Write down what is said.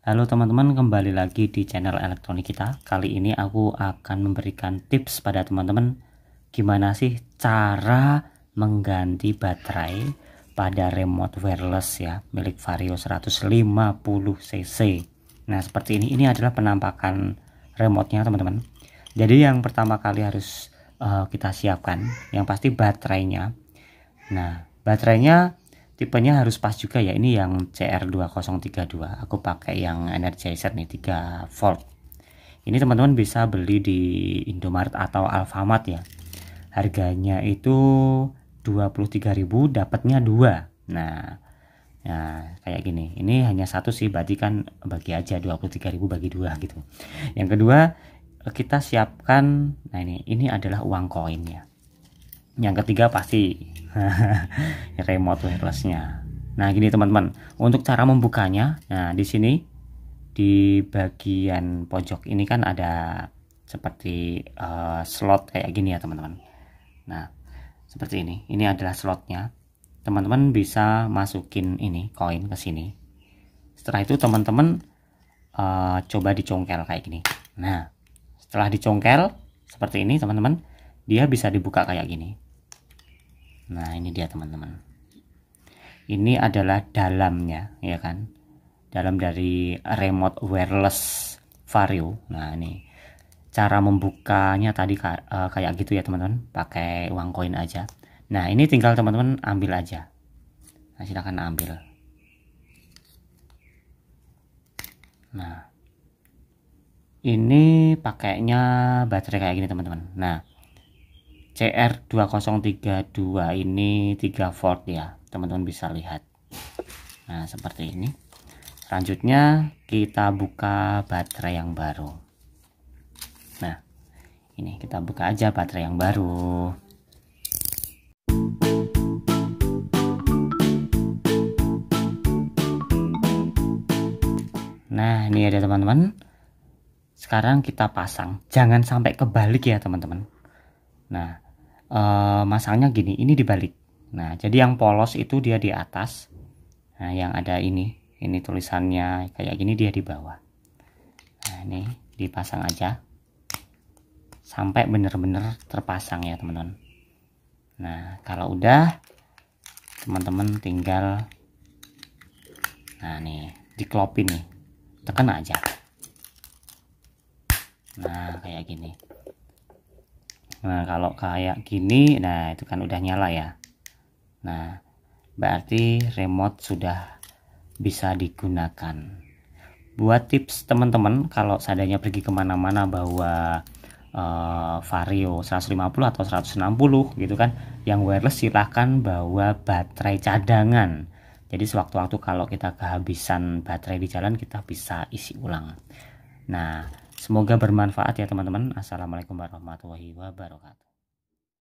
Halo teman-teman, kembali lagi di channel elektronik kita. Kali ini aku akan memberikan tips pada teman-teman gimana sih cara mengganti baterai pada remote wireless ya milik Vario 150cc. Nah, seperti ini ini adalah penampakan remote-nya teman-teman. Jadi yang pertama kali harus uh, kita siapkan yang pasti baterainya. Nah, baterainya tipenya harus pas juga ya ini yang CR2032 aku pakai yang energizer nih 3 volt ini teman-teman bisa beli di Indomaret atau Alfamart ya harganya itu 23.000 dapatnya dua nah Nah, kayak gini. Ini hanya satu sih, berarti kan bagi aja 23.000 bagi dua gitu. Yang kedua, kita siapkan nah ini ini adalah uang koinnya yang ketiga pasti remote ya, wirelessnya nah gini teman-teman untuk cara membukanya nah di sini di bagian pojok ini kan ada seperti uh, slot kayak gini ya teman-teman nah seperti ini ini adalah slotnya teman-teman bisa masukin ini koin ke sini setelah itu teman-teman uh, coba dicongkel kayak gini nah setelah dicongkel seperti ini teman-teman dia bisa dibuka kayak gini nah ini dia teman-teman ini adalah dalamnya ya kan dalam dari remote wireless vario nah ini cara membukanya tadi eh, kayak gitu ya teman-teman pakai uang koin aja nah ini tinggal teman-teman ambil aja nah, silahkan ambil nah ini pakainya baterai kayak gini teman-teman nah CR2032 ini 3 volt ya teman-teman bisa lihat nah seperti ini selanjutnya kita buka baterai yang baru nah ini kita buka aja baterai yang baru nah ini ada teman-teman sekarang kita pasang jangan sampai kebalik ya teman-teman nah uh, masangnya gini ini dibalik nah jadi yang polos itu dia di atas nah yang ada ini ini tulisannya kayak gini dia di bawah nah ini dipasang aja sampai bener-bener terpasang ya teman-teman nah kalau udah teman-teman tinggal nah nih diklopin nih tekan aja nah kayak gini Nah, kalau kayak gini, nah itu kan udah nyala ya. Nah, berarti remote sudah bisa digunakan. Buat tips teman-teman, kalau seandainya pergi kemana-mana bahwa uh, eh, Vario 150 atau 160 gitu kan, yang wireless silahkan bawa baterai cadangan. Jadi sewaktu-waktu kalau kita kehabisan baterai di jalan, kita bisa isi ulang. Nah, Semoga bermanfaat ya teman-teman. Assalamualaikum warahmatullahi wabarakatuh.